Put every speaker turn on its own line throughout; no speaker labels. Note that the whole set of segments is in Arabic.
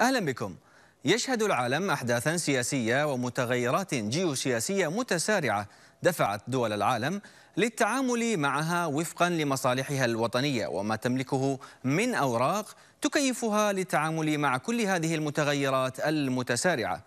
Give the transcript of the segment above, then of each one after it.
أهلا بكم يشهد العالم أحداثا سياسية ومتغيرات جيوسياسية متسارعة دفعت دول العالم للتعامل معها وفقا لمصالحها الوطنية وما تملكه من أوراق تكيفها للتعامل مع كل هذه المتغيرات المتسارعة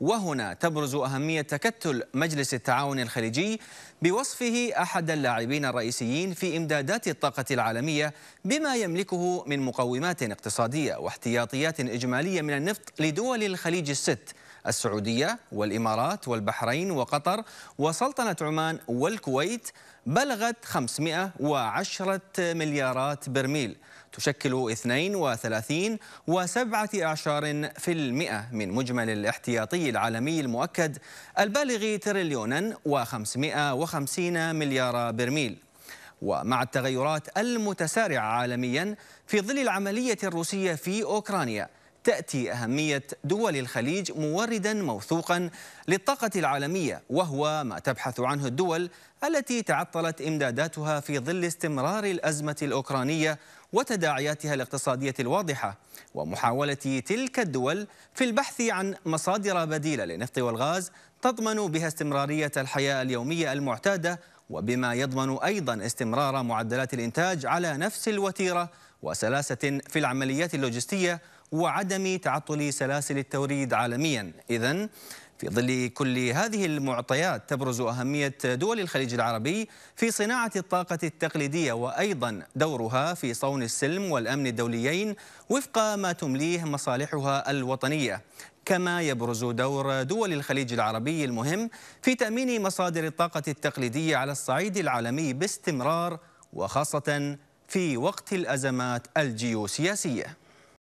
وهنا تبرز أهمية تكتل مجلس التعاون الخليجي بوصفه أحد اللاعبين الرئيسيين في إمدادات الطاقة العالمية بما يملكه من مقومات اقتصادية واحتياطيات إجمالية من النفط لدول الخليج الست السعودية والإمارات والبحرين وقطر وسلطنة عمان والكويت بلغت 510 مليارات برميل تشكل 32 أعشار في المئة من مجمل الاحتياطي العالمي المؤكد البالغ تريليونا و550 مليار برميل ومع التغيرات المتسارعة عالميا في ظل العملية الروسية في أوكرانيا تأتي أهمية دول الخليج موردا موثوقا للطاقة العالمية وهو ما تبحث عنه الدول التي تعطلت إمداداتها في ظل استمرار الأزمة الأوكرانية وتداعياتها الاقتصادية الواضحة ومحاولة تلك الدول في البحث عن مصادر بديلة للنفط والغاز تضمن بها استمرارية الحياة اليومية المعتادة وبما يضمن أيضا استمرار معدلات الإنتاج على نفس الوتيرة وسلاسة في العمليات اللوجستية وعدم تعطل سلاسل التوريد عالميا إذا في ظل كل هذه المعطيات تبرز أهمية دول الخليج العربي في صناعة الطاقة التقليدية وأيضا دورها في صون السلم والأمن الدوليين وفق ما تمليه مصالحها الوطنية كما يبرز دور دول الخليج العربي المهم في تأمين مصادر الطاقة التقليدية على الصعيد العالمي باستمرار وخاصة في وقت الأزمات الجيوسياسية